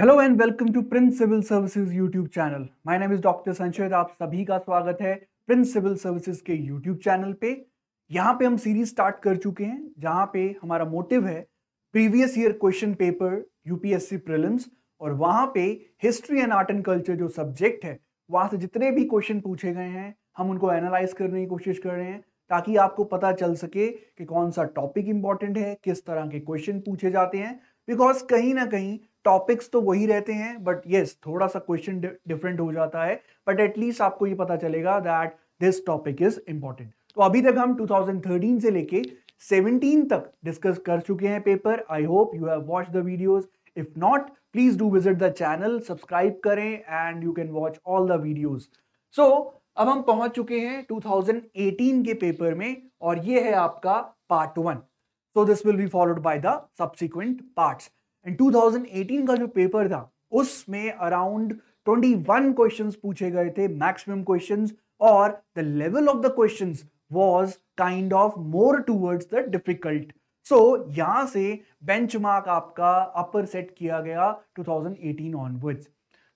Hello and welcome to Prince Civil Services YouTube channel my name is doctor Sanshay आप सभी का स्वागत है प्रिंस सिविल सर्विसेज के यूट्यूब चैनल पे यहाँ पे हम सीरीज स्टार्ट कर चुके हैं जहाँ पे हमारा मोटिव है previous year question paper UPSC prelims और वहाँ पे history and art and culture जो सब्जेक्ट है वहाँ से जितने भी क्वेश्चन पूछे गए हैं हम उनको एनालाइज करने की कोशिश कर रहे हैं ताकि आपको पता चल सके कि कौन सा टॉपिक इंपॉर्टेंट है किस तरह के क्वेश्चन पूछे जाते हैं बिकॉज कहीं ना कहीं टॉपिक्स तो वही रहते हैं बट येस yes, थोड़ा सा क्वेश्चन डिफरेंट हो जाता है बट एटलीस्ट आपको ये पता चलेगा that this topic is important तो अभी तक हम 2013 से लेके 17 तक डिस्कस कर चुके हैं paper I hope you have watch the videos if not please do visit the channel subscribe करें and you can watch all the videos so अब हम पहुंच चुके हैं 2018 के पेपर में और ये है आपका part one so this will be followed by the subsequent parts and 2018 का जो पेपर था उसमें अराउंड 21 क्वेश्चंस पूछे गए थे मैक्सिमम क्वेश्चंस और the level of the questions was kind of more towards the difficult so यहां से बेंचमार्क आपका अपर सेट किया गया 2018 onwards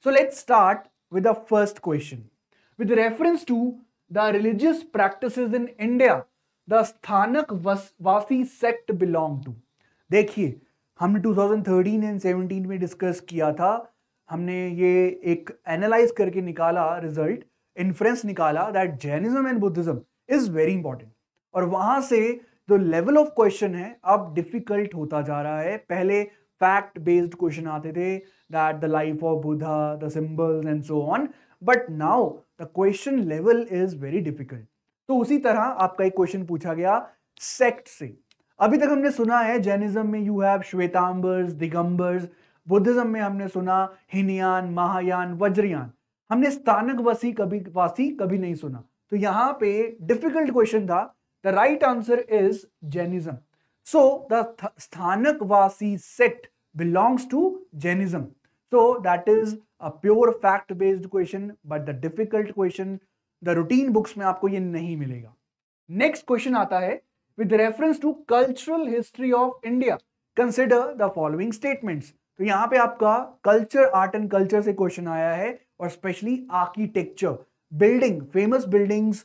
so let's start with the first question with reference to the religious practice in India the Sthanakvasi sect belong to देखिए हमने 2013 and 17 में discuss किया था हमने ये एक एनालाइज करके निकाला रिजल्ट इन्फ्रेंस निकाला that Jainism and Buddhism is very important और वहां से जो लेवल ऑफ क्वेश्चन है अब डिफिकल्ट होता जा रहा है पहले फैक्ट बेस्ड क्वेश्चन आते थे that the life of Buddha the symbols and so on but now the question level is very difficult तो उसी तरह आपका एक क्वेश्चन पूछा गया सेक्ट से अभी तक हमने सुना है जैनिज्म में you have Shvetambars Digambars Buddhism में हमने सुना हिनयान महायान वज्रयान हमने स्थानक वसी कभी वासी कभी नहीं सुना तो यहां पे डिफिकल्ट क्वेश्चन था the right answer is Jainism so the Sthanakvasi sect belongs to Jainism so that is a pure fact based question but the difficult question the routine books में आपको ये नहीं मिलेगा नेक्स्ट क्वेश्चन आता है with reference to cultural history of India consider the following statements तो यहाँ पे आपका कल्चर आर्ट एंड कल्चर से क्वेश्चन आया है और specially architecture building famous buildings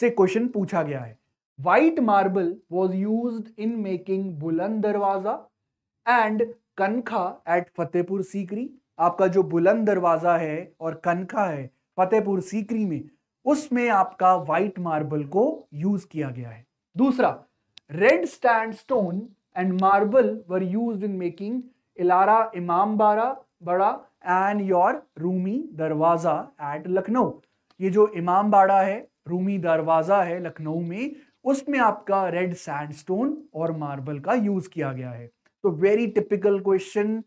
से क्वेश्चन पूछा गया है white marble was use in making Buland Darwaza and कनखा एट फतेहपुर सीकरी आपका जो बुलंद दरवाजा है और कनखा है फतेहपुर सीकरी में उसमें आपका व्हाइट मार्बल को यूज किया गया है दूसरा red stand stone and marble were use in making इलारा इमाम बारा बड़ा एंड योर रूमी दरवाजा एट लखनऊ ये जो इमाम बाड़ा है रूमी दरवाजा है लखनऊ में उसमें आपका रेड सैंडस्टोन और मार्बल का यूज किया गया है तो very typical question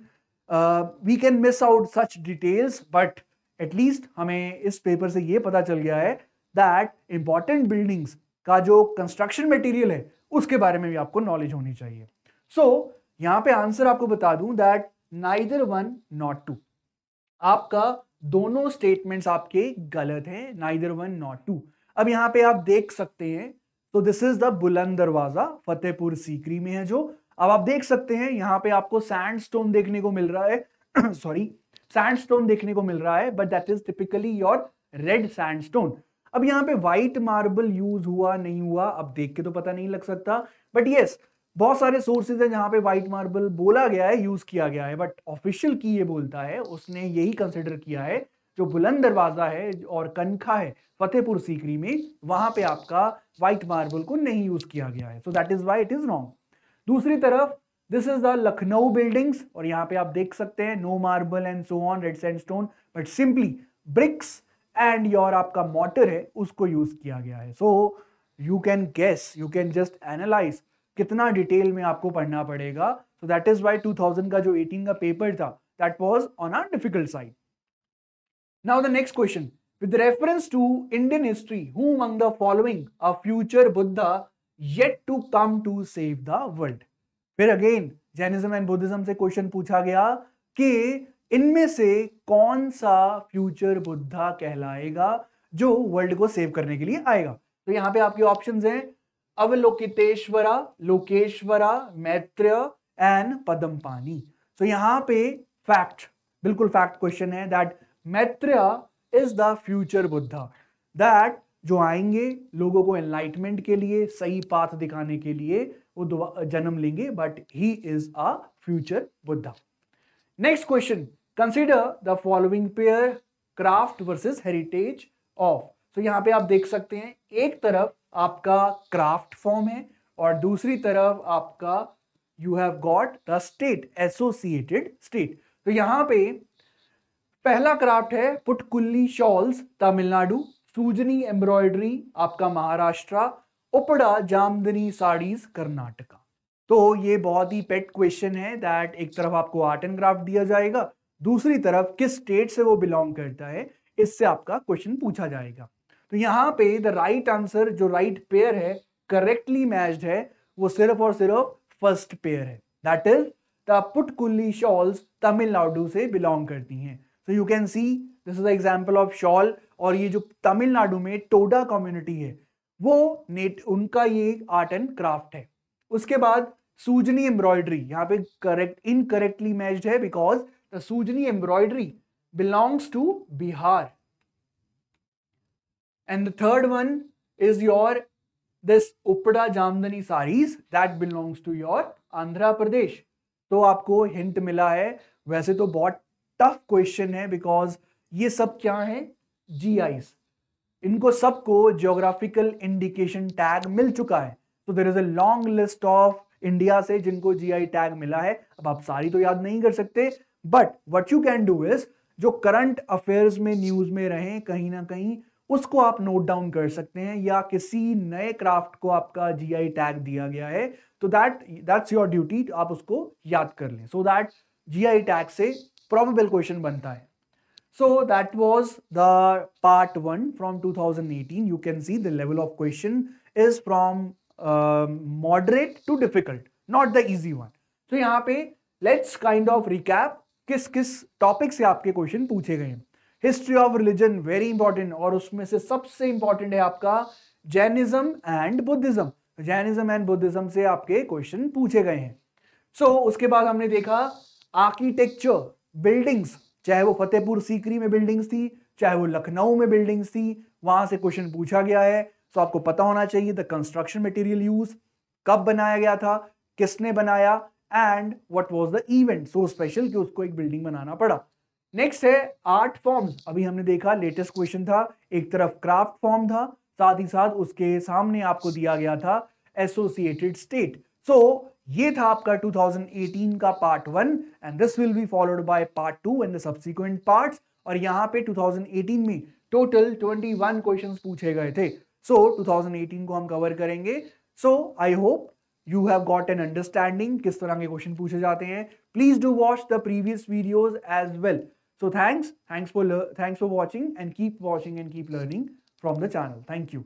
we can miss out such details but at least हमें इस पेपर से ये पता चल गया है दैट इंपॉर्टेंट बिल्डिंग्स का जो कंस्ट्रक्शन मटेरियल है उसके बारे में भी आपको नॉलेज होनी चाहिए सो so, यहाँ पे आंसर आपको बता दूं that neither one not two आपका दोनों स्टेटमेंट्स आपके गलत हैं नाइदर वन नॉट टू अब यहाँ पे आप देख सकते हैं तो दिस इज द बुलंद दरवाजा फतेहपुर सीकरी में है जो अब आप देख सकते हैं यहाँ पे आपको सैंडस्टोन देखने को मिल रहा है सॉरी सैंडस्टोन देखने को मिल रहा है but that is typically your red sandstone अब यहाँ पे व्हाइट मार्बल यूज हुआ नहीं हुआ अब देख के तो पता नहीं लग सकता बट येस yes, बहुत सारे सोर्सेज हैं जहां पे व्हाइट मार्बल बोला गया है यूज किया गया है बट ऑफिशियल की ये बोलता है उसने यही कंसिडर किया है जो बुलंद दरवाजा है और कनखा है फतेहपुर सीकरी में वहां पे आपका व्हाइट मार्बल को नहीं यूज किया गया है so that is why it is wrong दूसरी तरफ this is the Lucknow buildings और यहाँ पे आप देख सकते हैं no marble and so on red sand stone but simply bricks and your आपका मोटर है उसको यूज किया गया है so you can guess you can just analyse कितना डिटेल में आपको पढ़ना पड़ेगा सो दैट इज वाई 2000 का जो 18 का पेपर था that was on our difficult side now the next question with reference to Indian history who among the following a future Buddha yet to come to save फिर again Jainism and Buddhism से question पूछा गया कि इनमें से कौन सा future Buddha कहलाएगा जो वर्ल्ड को सेव करने के लिए आएगा तो यहाँ पे आपके ऑप्शंस हैं अवलोकितेश्वरा लोकेश्वरा मैत्र एंड पदम पानी सो तो यहां पे फैक्ट बिल्कुल फैक्ट क्वेश्चन है that Maitreya is the future Buddha that जो आएंगे लोगों को एनलाइटमेंट के लिए सही पाथ दिखाने के लिए वो जन्म लेंगे but he is a future Buddha next question consider the following pair craft versus heritage of तो यहाँ पे आप देख सकते हैं एक तरफ आपका क्राफ्ट फॉर्म है और दूसरी तरफ आपका you have got the state associated state तो यहाँ पे पहला क्राफ्ट है पुटकुल्ली शॉल्स तमिलनाडु सूजनी एम्ब्रॉयडरी आपका महाराष्ट्र उपड़ा जामदनी साड़ीज कर्नाटका तो ये बहुत ही पेट क्वेश्चन है दैट एक तरफ आपको आर्ट एंड क्राफ्ट दिया जाएगा दूसरी तरफ किस स्टेट से वो बिलोंग करता है इससे आपका क्वेश्चन पूछा जाएगा तो यहाँ पे द राइट आंसर जो राइट right पेयर है करेक्टली मैच्ड है वो सिर्फ और सिर्फ फर्स्ट पेयर है that is the Puthukkuli shawls Tamil Nadu से बिलोंग करती हैं so you can see this is the example of shawl और ये जो तमिलनाडु में टोडा कम्युनिटी है वो नेट उनका ये आर्ट एंड क्राफ्ट है उसके बाद सूजनी एम्ब्रॉयडरी यहाँ पे करेक्ट इनकरेक्टली मैच्ड है because the Sujni embroidery belongs to Bihar and the third one is your this Uppada Jamdani sarees that belongs to your Andhra Pradesh. तो आपको हिंट मिला है वैसे तो बहुत टफ क्वेश्चन है बिकॉज ये सब क्या है जी आईज इनको सबको जोग्राफिकल इंडिकेशन टैग मिल चुका है तो there is a long list of India से जिनको जीआई टैग मिला है अब आप सारी तो याद नहीं कर सकते but what you can do is जो करंट अफेयर्स में न्यूज में रहे कहीं ना कहीं उसको आप नोट डाउन कर सकते हैं या किसी नए क्राफ्ट को आपका जीआई टैग दिया गया है तो दैट दैट्स योर ड्यूटी आप उसको याद कर लें सो दैट जीआई टैग से प्रॉबेबल क्वेश्चन बनता है So that was the part 1 from 2018. You can see the level of question is from uh, moderate to difficult, not the easy one. So यहाँ पे let's kind of recap किस किस topic से आपके question पूछे गए हैं history of religion very important और उसमें से सबसे इंपॉर्टेंट है आपका Jainism and Buddhism Jainism and Buddhism से आपके क्वेश्चन पूछे गए हैं सो so, उसके बाद हमने देखा आर्किटेक्चर बिल्डिंग्स चाहे वो फतेहपुर सीकरी में बिल्डिंग्स थी चाहे वो लखनऊ में बिल्डिंग्स थी वहां से क्वेश्चन पूछा गया है सो आपको पता होना चाहिए द कंस्ट्रक्शन मटेरियल यूज कब बनाया गया था किसने बनाया and what was the event so special कि उसको एक बिल्डिंग बनाना पड़ा नेक्स्ट है आर्ट फॉर्म अभी हमने देखा लेटेस्ट क्वेश्चन था एक तरफ क्राफ्ट फॉर्म था साथ ही साथ उसके सामने आपको दिया गया था एसोसिएटेड स्टेट सो ये था आपका 2018 का part one and this will be followed by part two and the subsequent parts और यहाँ पे 2018 में टोटल 21 क्वेश्चंस पूछे गए थे सो so, 2018 को हम कवर करेंगे so I hope you have got an understanding किस तरह के क्वेश्चन पूछे जाते हैं please do watch the previous videos as well so thanks thanks for thanks for watching and keep watching and keep learning from the channel thank you